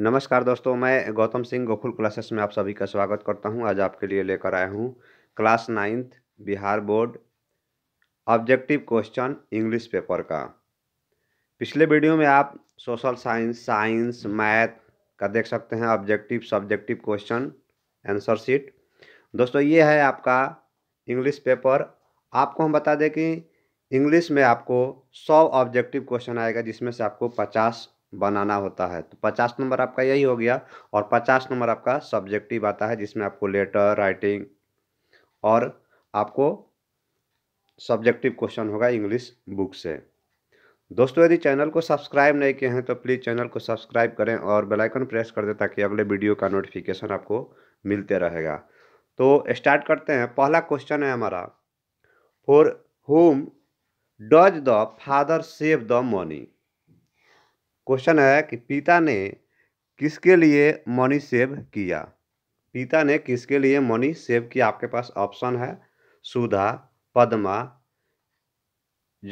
नमस्कार दोस्तों मैं गौतम सिंह गोकुल क्लासेस में आप सभी का स्वागत करता हूं आज आपके लिए लेकर आया हूं class ninth Bihar board objective question English paper का पिछले वीडियो में आप सोशल साइंस साइंस मैथ का देख सकते हैं objective subjective question answer sheet दोस्तों ये है आपका इंग्लिश पेपर आपको हम बता दें कि इंग्लिश में आपको सौ ऑब्जेक्टिव क्वेश्चन आएगा जिसमें से आपको पचास बनाना होता है तो पचास नंबर आपका यही हो गया और पचास नंबर आपका सब्जेक्टिव आता है जिसमें आपको लेटर राइटिंग और आपको सब्जेक्टिव क्वेश्चन होगा इंग्लिश बुक से दोस्तों यदि चैनल को सब्सक्राइब नहीं किए हैं तो प्लीज़ चैनल को सब्सक्राइब करें और बेल आइकन प्रेस कर दें ताकि अगले वीडियो का नोटिफिकेशन आपको मिलते रहेगा तो स्टार्ट करते हैं पहला क्वेश्चन है हमारा for whom does the father save the money question है कि पिता ने किसके लिए मनी सेव किया पिता ने किसके लिए मनी सेव किया आपके पास ऑप्शन है सुधा पद्मा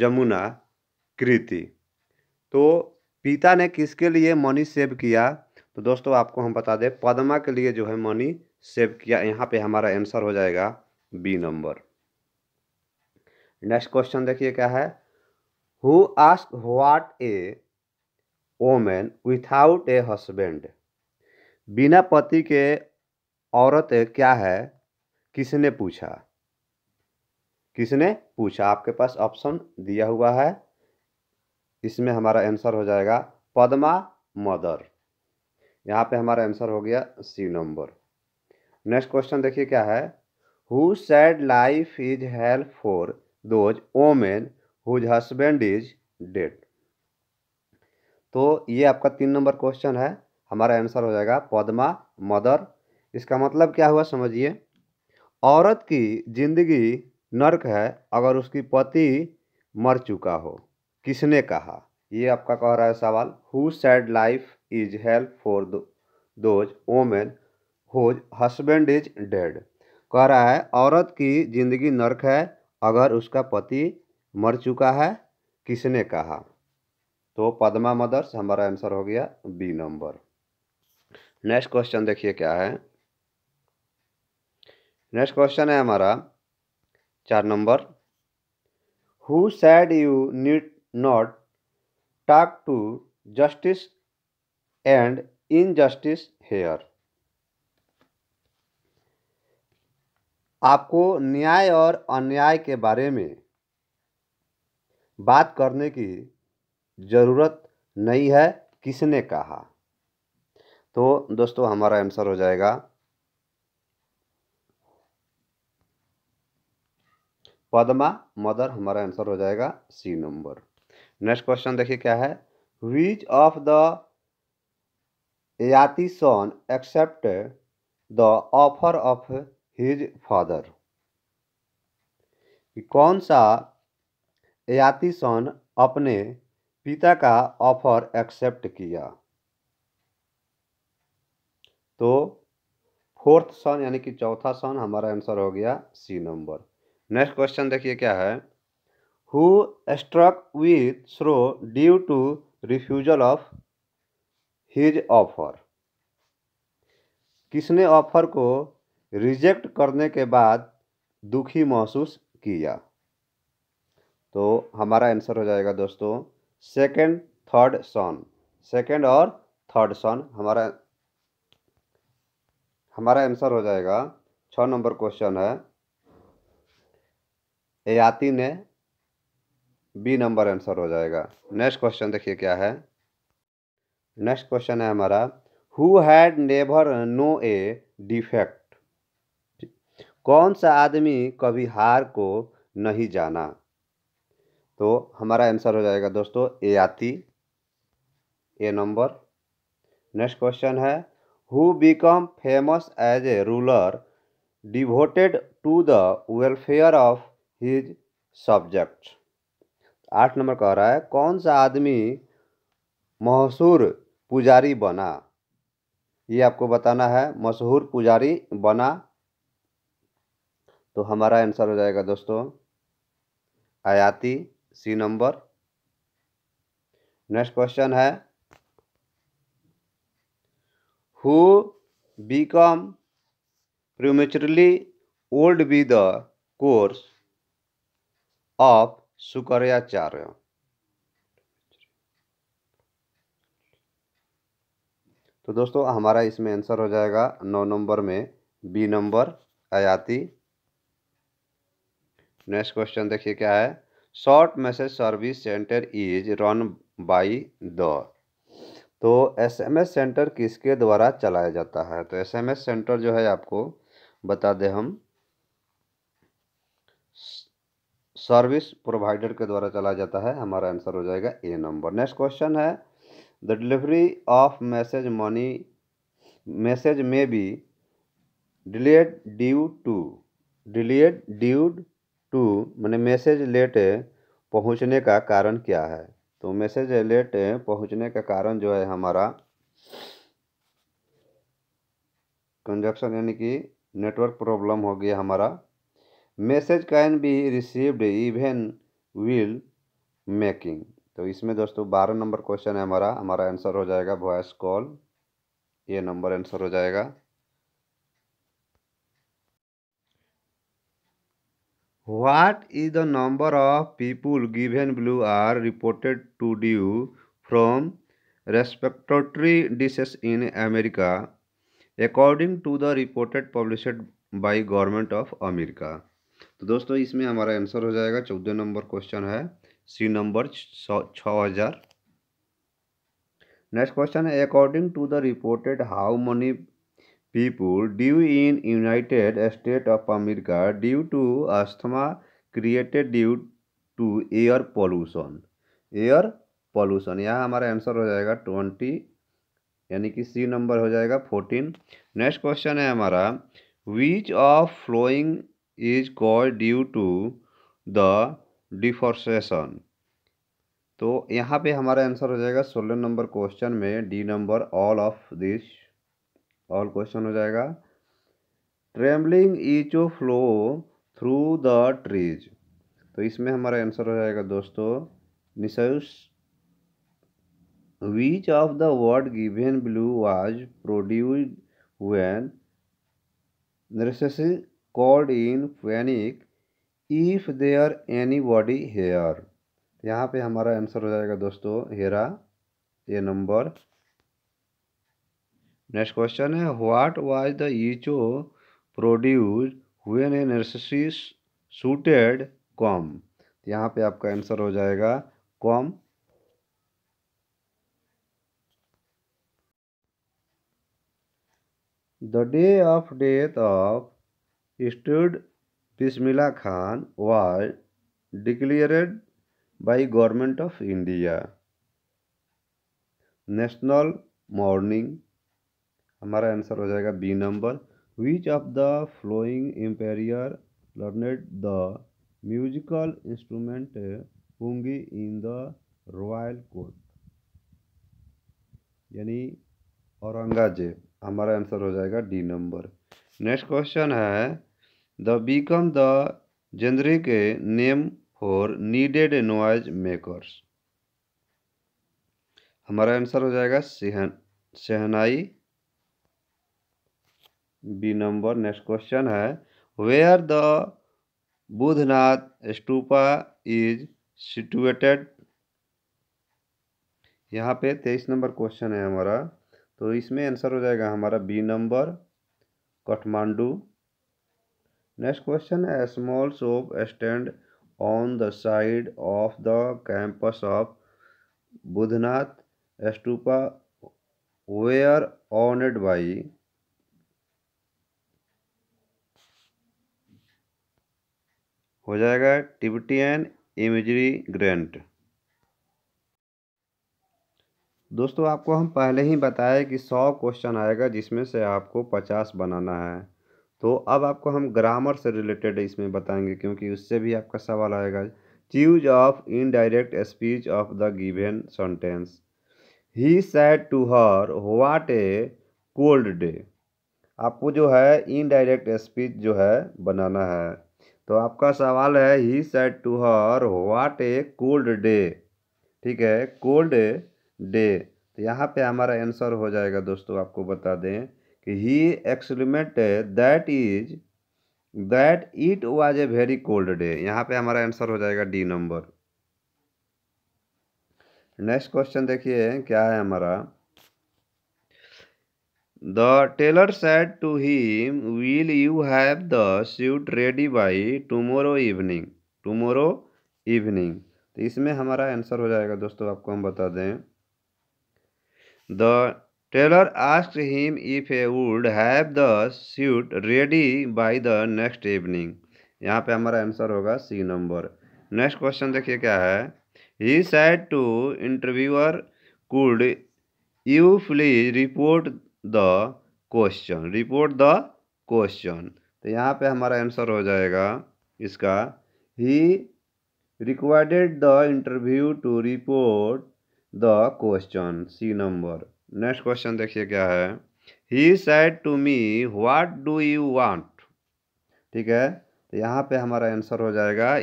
जमुना कृति तो पिता ने किसके लिए मनी सेव किया तो दोस्तों आपको हम बता दें पद्मा के लिए जो है मनी सेव किया यहाँ पे हमारा आंसर हो जाएगा बी नंबर नेक्स्ट क्वेश्चन देखिए क्या है who ask what a women without a husband बिना पति के औरत क्या है किसने पूछा किसने पूछा आपके पास ऑप्शन दिया हुआ है इसमें हमारा आंसर हो जाएगा पद्मा मदर यहाँ पे हमारा आंसर हो गया सी नंबर नेक्स्ट क्वेश्चन देखिए क्या है who said life is help for those women whose husband is dead तो ये आपका तीन नंबर क्वेश्चन है हमारा आंसर हो जाएगा पद्मा मदर इसका मतलब क्या हुआ समझिए औरत की जिंदगी नर्क है अगर उसकी पति मर चुका हो किसने कहा ये आपका कह रहा है सवाल who said life is help for those women whose husband is dead कह रहा है औरत की जिंदगी नर्क है अगर उसका पति मर चुका है किसने कहा तो पदमा मदर्स हमारा आंसर हो गया बी नंबर नेक्स्ट क्वेश्चन देखिए क्या है नेक्स्ट क्वेश्चन है हमारा चार number who said you need not talk to justice and injustice here आपको न्याय और अन्याय के बारे में बात करने की ज़रूरत नहीं है किसने कहा तो दोस्तों हमारा आंसर हो जाएगा पदमा मदर हमारा आंसर हो जाएगा सी नंबर नेक्स्ट क्वेश्चन देखिए क्या है विच of the Yayati son accept the offer of his father कौन सा याति सन अपने पिता का ऑफर एक्सेप्ट किया तो फोर्थ सन यानी कि चौथा सन हमारा आंसर हो गया सी नंबर नेक्स्ट क्वेश्चन देखिए क्या है who struck with sorrow due to refusal of his offer किसने ऑफर को रिजेक्ट करने के बाद दुखी महसूस किया तो हमारा आंसर हो जाएगा दोस्तों सेकेंड थर्ड सन सेकेंड और थर्ड सन हमारा हमारा आंसर हो जाएगा छ नंबर क्वेश्चन है एयाति ने बी नंबर आंसर हो जाएगा नेक्स्ट क्वेश्चन देखिए क्या है नेक्स्ट क्वेश्चन है हमारा who had never know a defect कौन सा आदमी कभी हार को नहीं जाना तो हमारा आंसर हो जाएगा दोस्तों ए आती ए नंबर नेक्स्ट क्वेश्चन है who become famous as a ruler devoted to the welfare of his subject आठ नंबर कह रहा है कौन सा आदमी मशहूर पुजारी बना ये आपको बताना है मशहूर पुजारी बना तो हमारा आंसर हो जाएगा दोस्तों आयाती सी नंबर नेक्स्ट क्वेश्चन है who become prematurely old by the curse of Shukracharya तो दोस्तों हमारा इसमें आंसर हो जाएगा नौ नंबर में बी नंबर आयाति नेक्स्ट क्वेश्चन देखिए क्या है short message service centre is run by the तो एसएमएस सेंटर किसके द्वारा चलाया जाता है तो एसएमएस सेंटर जो है आपको बता दें हम सर्विस प्रोवाइडर के द्वारा चलाया जाता है हमारा आंसर हो जाएगा ए नंबर नेक्स्ट क्वेश्चन है the delivery of message money message may be delayed due to delayed due to मैंने मैसेज लेट पहुंचने का कारण क्या है तो मैसेज लेट पहुंचने का कारण जो है हमारा कंजक्शन यानी कि नेटवर्क प्रॉब्लम हो गया हमारा message can be received even will making तो इसमें दोस्तों बारह नंबर क्वेश्चन है हमारा हमारा आंसर हो जाएगा वॉइस कॉल ये नंबर आंसर हो जाएगा what is the number of people given below are reported to do from respiratory diseases in America according to the reported publish by government of America तो दोस्तों इसमें हमारा answer हो जाएगा चौदह नंबर क्वेश्चन है सी नंबर छ हजार नेक्स्ट क्वेश्चन है according to the reported how many people due in United States of America due to asthma created due to air pollution. Air pollution यहाँ हमारा आंसर हो जाएगा ट्वेंटी यानी कि सी नंबर हो जाएगा फोर्टीन नेक्स्ट क्वेश्चन है हमारा which of following is called due to the deforestation तो यहाँ पे हमारा आंसर हो जाएगा सोलह नंबर क्वेश्चन में D number all of this all question हो जाएगा travelling echo flow through the trees तो इसमें हमारा आंसर हो जाएगा दोस्तों निसयूस which of the word given below was produced when called in panic if there anybody here यहाँ पे हमारा आंसर हो जाएगा दोस्तों हेरा ए नंबर नेक्स्ट क्वेश्चन है what was the echo produce when a nursery suited come यहाँ पे आपका आंसर हो जाएगा come the day of death of Ustad Bismillah Khan was declared by government of India national mourning हमारा आंसर हो जाएगा B number which of the following emperor learned the musical instrument होंगी in the royal court यानी औरंगाजेब हमारा answer हो जाएगा D number next question है the become the generic name for needed noise makers हमारा आंसर हो जाएगा सेहन shehnai B number next question है where the Boudhanath stupa is situated यहाँ पे तेईस नंबर क्वेश्चन है हमारा तो इसमें आंसर हो जाएगा हमारा B number Kathmandu next question है small soap stand on the side of the campus of Boudhanath stupa were owned by हो जाएगा टिबिटियन इमेजरी ग्रेंट दोस्तों आपको हम पहले ही बताए कि सौ क्वेश्चन आएगा जिसमें से आपको पचास बनाना है तो अब आपको हम ग्रामर से रिलेटेड इसमें बताएंगे क्योंकि उससे भी आपका सवाल आएगा choose of indirect speech of the given sentence he said to her what a cold day आपको जो है इनडायरेक्ट स्पीच जो है बनाना है तो आपका सवाल है he said to her what a cold day ठीक है कोल्ड डे तो यहाँ पे हमारा आंसर हो जाएगा दोस्तों आपको बता दें कि he exclaimed that is that it was a very cold day यहाँ पे हमारा आंसर हो जाएगा डी नंबर नेक्स्ट क्वेश्चन देखिए क्या है हमारा the tailor said to him will you have the suit ready by tomorrow evening Tomorrow evening तो इसमें हमारा आंसर हो जाएगा दोस्तों आपको हम बता दें the tailor asked him if he would have the suit ready by the next evening यहाँ पे हमारा आंसर होगा सी नंबर नेक्स्ट क्वेश्चन देखिए क्या है he said to interviewer could you please report the question report the question तो यहाँ पे हमारा आंसर हो जाएगा इसका he required the interview to report the question C number next question देखिए क्या है he said to me what do you want ठीक है तो यहाँ पे हमारा आंसर हो जाएगा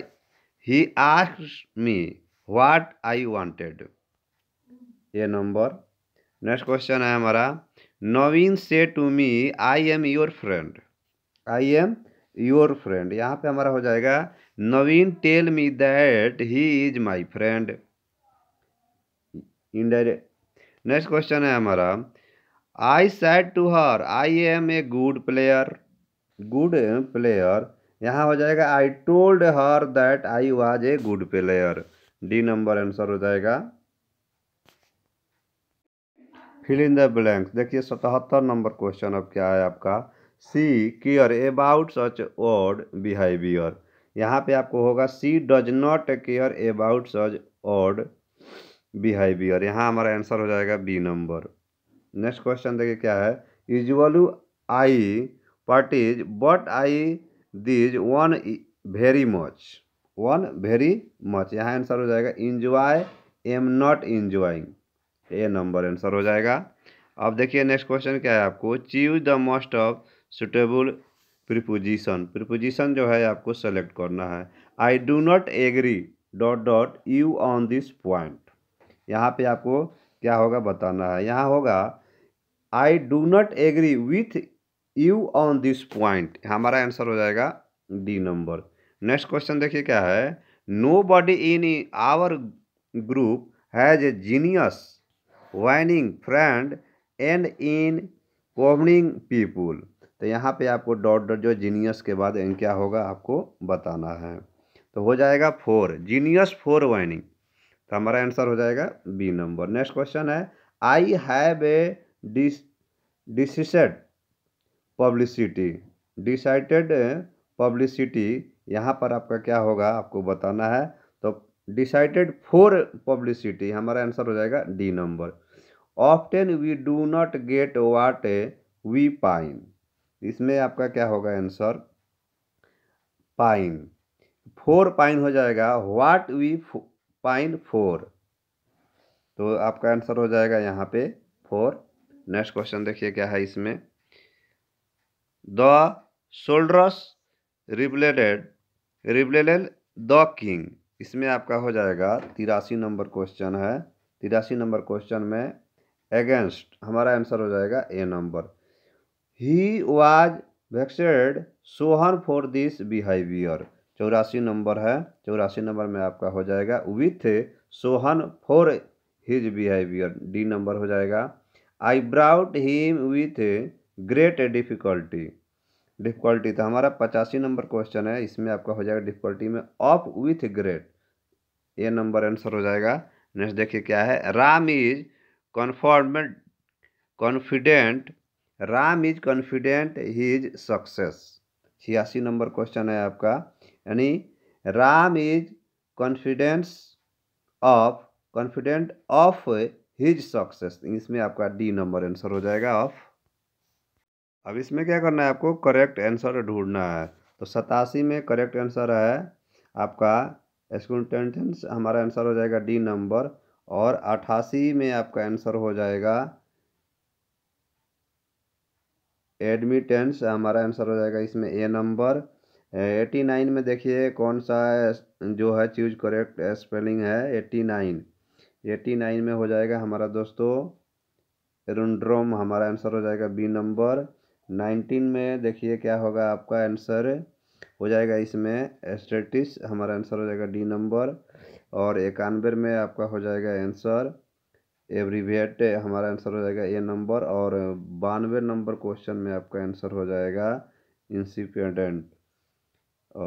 he ask me what I wanted ये नंबर नेक्स्ट क्वेश्चन है हमारा नवीन से to me I am your friend I am your friend यहाँ पे हमारा हो जाएगा Naveen tell me that he is my friend indirect next question है हमारा I said to her I am a good player good player यहाँ हो जाएगा I told her that I was a good player D number answer हो जाएगा fill in the blanks देखिए सतहत्तर number question अब क्या है आपका she care about such odd behaviour यहाँ पे आपको होगा she does not care about such odd behaviour यहाँ हमारा आंसर हो जाएगा बी नंबर नेक्स्ट क्वेश्चन देखिए क्या है usually I parties but I this one very much one very much यहाँ आंसर हो जाएगा इंजॉय एम नॉट इंजॉइंग ये नंबर आंसर हो जाएगा अब देखिए नेक्स्ट क्वेश्चन क्या है आपको choose the most of suitable preposition preposition जो है आपको सेलेक्ट करना है I do not agree dot dot you on this point यहाँ पे आपको क्या होगा बताना है यहाँ होगा I do not agree with you on this point हमारा आंसर हो जाएगा डी नंबर नेक्स्ट क्वेश्चन देखिए क्या है nobody in our group has a genius winning friend and in coming people तो यहाँ पे आपको डॉट डॉट जो जीनियस के बाद एन क्या होगा आपको बताना है तो हो जाएगा फोर जीनियस फोर वाइनिंग तो हमारा आंसर हो जाएगा बी नंबर नेक्स्ट क्वेश्चन है I have a this decided publicity decided publicity यहाँ पर आपका क्या होगा आपको बताना है डिसाइडेड फॉर पब्लिसिटी हमारा आंसर हो जाएगा D number often we do not get what we pine इसमें आपका क्या होगा आंसर पाइन फोर पाइन हो जाएगा वाट वी पाइन फोर तो आपका आंसर हो जाएगा यहाँ पे फोर नेक्स्ट क्वेश्चन देखिए क्या है इसमें the soldiers rebelled rebelled the king इसमें आपका हो जाएगा तिरासी नंबर क्वेश्चन है तिरासी नंबर क्वेश्चन में अगेंस्ट हमारा आंसर हो जाएगा A number he was vexed Sohan for this behaviour चौरासी नंबर है चौरासी नंबर में आपका हो जाएगा with Sohan for his behaviour D number हो जाएगा I brought him with great difficulty difficulty तो हमारा पचासी नंबर क्वेश्चन है इसमें आपका हो जाएगा डिफ़िकल्टी में ऑफ विथ ग्रेड ये नंबर आंसर हो जाएगा नेक्स्ट देखिए क्या है Ram is confirmed confident Ram is confident he is success छियासी नंबर क्वेश्चन है आपका यानी Ram is confidence of confident of his success इसमें आपका डी नंबर आंसर हो जाएगा ऑफ अब इसमें क्या करना है आपको करेक्ट आंसर ढूंढना है तो सतासी में करेक्ट आंसर है आपका स्कूटेंटेंस हमारा आंसर हो जाएगा डी नंबर और अठासी में आपका आंसर हो जाएगा एडमिटेंस हमारा आंसर हो जाएगा इसमें ए नंबर एटी नाइन में देखिए कौन सा जो है चूज करेक्ट स्पेलिंग है एटी नाइन एटी नाइन में हो जाएगा हमारा दोस्तों एरुंड्रोम हमारा आंसर हो जाएगा बी नंबर नाइनटीन में देखिए क्या होगा आपका आंसर हो जाएगा इसमें स्टेटिस हमारा आंसर हो जाएगा डी नंबर और इक्यानवे में आपका हो जाएगा आंसर एवरीवेट हमारा आंसर हो जाएगा ए नंबर और बानवे नंबर क्वेश्चन में आपका आंसर हो जाएगा इंसिपेंडेंट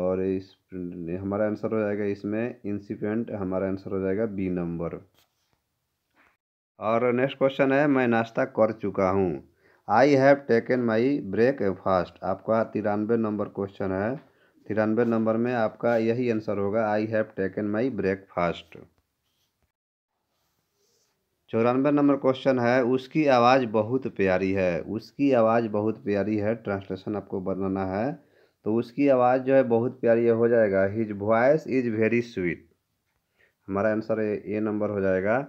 और इस हमारा आंसर हो जाएगा इसमें इंसिपेंट हमारा आंसर हो जाएगा बी नंबर और नेक्स्ट क्वेश्चन है मैं नाश्ता कर चुका हूँ I have taken my breakfast आपका तिरानवे नंबर क्वेश्चन है तिरानवे नंबर में आपका यही आंसर होगा I have taken my breakfast चौरानवे नंबर क्वेश्चन है उसकी आवाज़ बहुत प्यारी है उसकी आवाज़ बहुत प्यारी है ट्रांसलेशन आपको बनाना है तो उसकी आवाज़ जो है बहुत प्यारी हो जाएगा his voice is very sweet हमारा आंसर ये नंबर हो जाएगा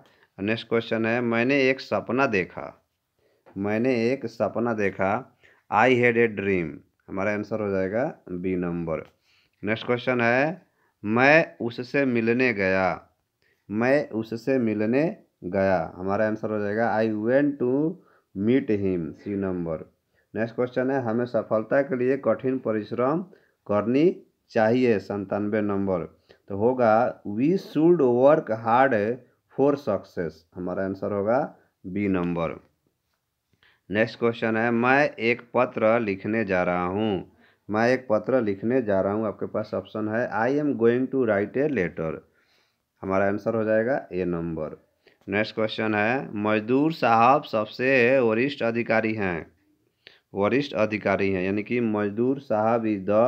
नेक्स्ट क्वेश्चन है मैंने एक सपना देखा मैंने एक सपना देखा आई हैड ए ड्रीम हमारा आंसर हो जाएगा बी नंबर नेक्स्ट क्वेश्चन है मैं उससे मिलने गया मैं उससे मिलने गया हमारा आंसर हो जाएगा I went to meet him C number next question है हमें सफलता के लिए कठिन परिश्रम करनी चाहिए संतानवे नंबर तो होगा we should work hard for success हमारा आंसर होगा बी नंबर नेक्स्ट क्वेश्चन है मैं एक पत्र लिखने जा रहा हूँ मैं एक पत्र लिखने जा रहा हूँ आपके पास ऑप्शन है I am going to write a letter हमारा आंसर हो जाएगा ए नंबर नेक्स्ट क्वेश्चन है मजदूर साहब सबसे वरिष्ठ अधिकारी हैं वरिष्ठ अधिकारी हैं यानी कि मजदूर साहब is the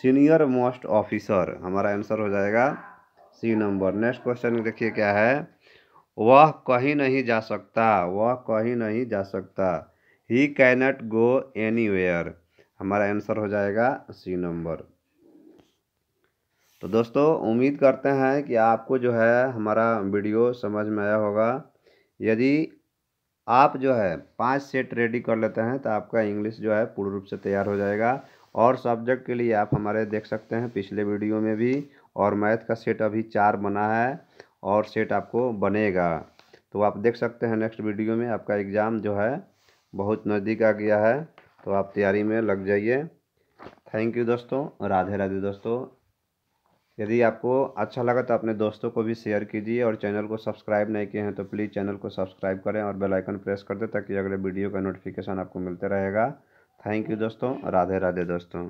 senior most officer हमारा आंसर हो जाएगा सी नंबर नेक्स्ट क्वेश्चन देखिए क्या है वह कहीं नहीं जा सकता वह कहीं नहीं जा सकता ही कैनट गो एनी हमारा आंसर हो जाएगा सी नंबर तो दोस्तों उम्मीद करते हैं कि आपको जो है हमारा वीडियो समझ में आया होगा यदि आप जो है पांच सेट रेडी कर लेते हैं तो आपका इंग्लिश जो है पूर्ण रूप से तैयार हो जाएगा और सब्जेक्ट के लिए आप हमारे देख सकते हैं पिछले वीडियो में भी और मैथ का सेट अभी चार बना है और सेट आपको बनेगा तो आप देख सकते हैं नेक्स्ट वीडियो में आपका एग्ज़ाम जो है बहुत नज़दीक आ गया है तो आप तैयारी में लग जाइए थैंक यू दोस्तों राधे राधे दोस्तों यदि आपको अच्छा लगा तो अपने दोस्तों को भी शेयर कीजिए और चैनल को सब्सक्राइब नहीं किए हैं तो प्लीज़ चैनल को सब्सक्राइब करें और बेल आइकन प्रेस कर दें ताकि अगले वीडियो का नोटिफिकेशन आपको मिलते रहेगा थैंक यू दोस्तों राधे राधे दोस्तों